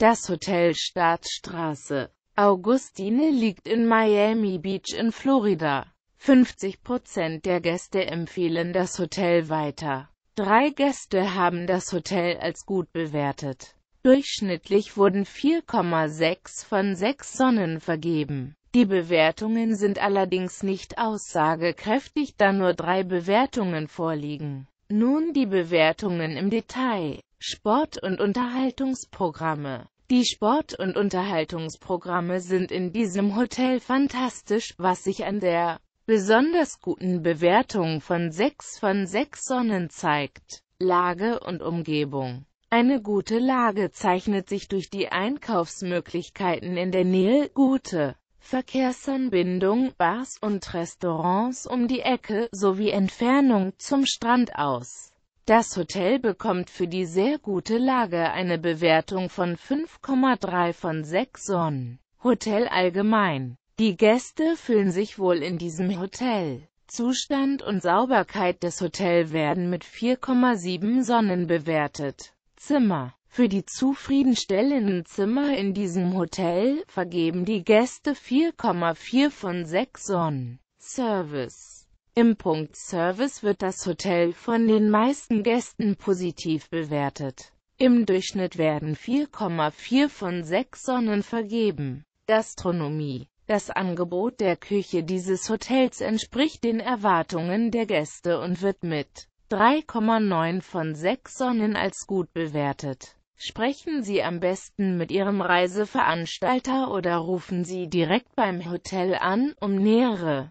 Das Hotel Staatsstraße Augustine liegt in Miami Beach in Florida. 50% der Gäste empfehlen das Hotel weiter. Drei Gäste haben das Hotel als gut bewertet. Durchschnittlich wurden 4,6 von 6 Sonnen vergeben. Die Bewertungen sind allerdings nicht aussagekräftig, da nur drei Bewertungen vorliegen. Nun die Bewertungen im Detail. Sport- und Unterhaltungsprogramme die Sport- und Unterhaltungsprogramme sind in diesem Hotel fantastisch, was sich an der besonders guten Bewertung von 6 von 6 Sonnen zeigt. Lage und Umgebung Eine gute Lage zeichnet sich durch die Einkaufsmöglichkeiten in der Nähe, gute Verkehrsanbindung, Bars und Restaurants um die Ecke sowie Entfernung zum Strand aus. Das Hotel bekommt für die sehr gute Lage eine Bewertung von 5,3 von 6 Sonnen. Hotel allgemein. Die Gäste fühlen sich wohl in diesem Hotel. Zustand und Sauberkeit des Hotels werden mit 4,7 Sonnen bewertet. Zimmer Für die zufriedenstellenden Zimmer in diesem Hotel vergeben die Gäste 4,4 von 6 Sonnen. Service im Punkt Service wird das Hotel von den meisten Gästen positiv bewertet. Im Durchschnitt werden 4,4 von 6 Sonnen vergeben. Gastronomie Das Angebot der Küche dieses Hotels entspricht den Erwartungen der Gäste und wird mit 3,9 von 6 Sonnen als gut bewertet. Sprechen Sie am besten mit Ihrem Reiseveranstalter oder rufen Sie direkt beim Hotel an, um nähere